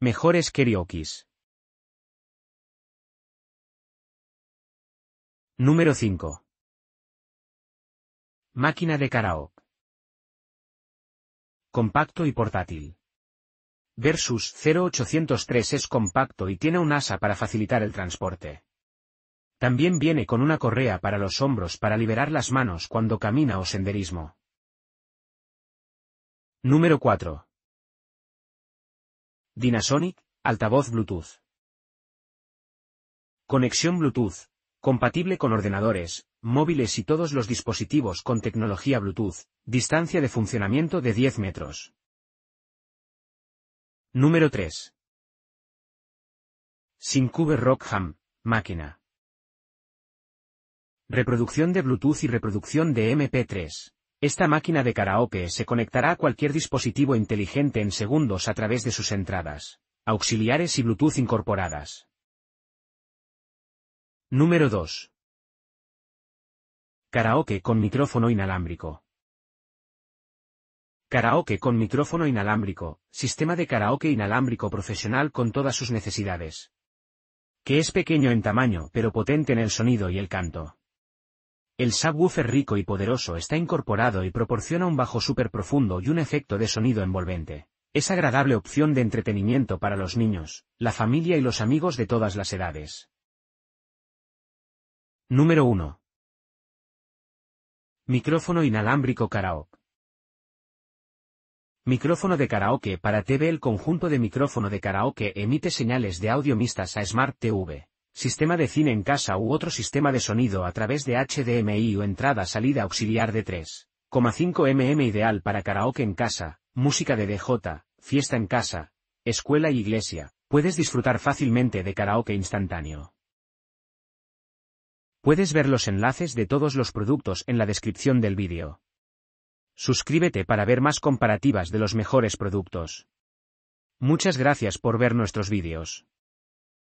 Mejores karaokis. Número 5. Máquina de karaoke. Compacto y portátil. Versus 0803 es compacto y tiene un asa para facilitar el transporte. También viene con una correa para los hombros para liberar las manos cuando camina o senderismo. Número 4. Dynasonic, altavoz Bluetooth. Conexión Bluetooth, compatible con ordenadores, móviles y todos los dispositivos con tecnología Bluetooth, distancia de funcionamiento de 10 metros. Número 3. Syncube Rockham, máquina. Reproducción de Bluetooth y reproducción de MP3. Esta máquina de karaoke se conectará a cualquier dispositivo inteligente en segundos a través de sus entradas, auxiliares y Bluetooth incorporadas. Número 2. Karaoke con micrófono inalámbrico. Karaoke con micrófono inalámbrico, sistema de karaoke inalámbrico profesional con todas sus necesidades. Que es pequeño en tamaño pero potente en el sonido y el canto. El subwoofer rico y poderoso está incorporado y proporciona un bajo súper profundo y un efecto de sonido envolvente. Es agradable opción de entretenimiento para los niños, la familia y los amigos de todas las edades. Número 1. Micrófono inalámbrico karaoke. Micrófono de karaoke para TV El conjunto de micrófono de karaoke emite señales de audio mixtas a Smart TV sistema de cine en casa u otro sistema de sonido a través de HDMI o entrada-salida auxiliar de 3,5 mm ideal para karaoke en casa, música de DJ, fiesta en casa, escuela y iglesia, puedes disfrutar fácilmente de karaoke instantáneo. Puedes ver los enlaces de todos los productos en la descripción del vídeo. Suscríbete para ver más comparativas de los mejores productos. Muchas gracias por ver nuestros vídeos.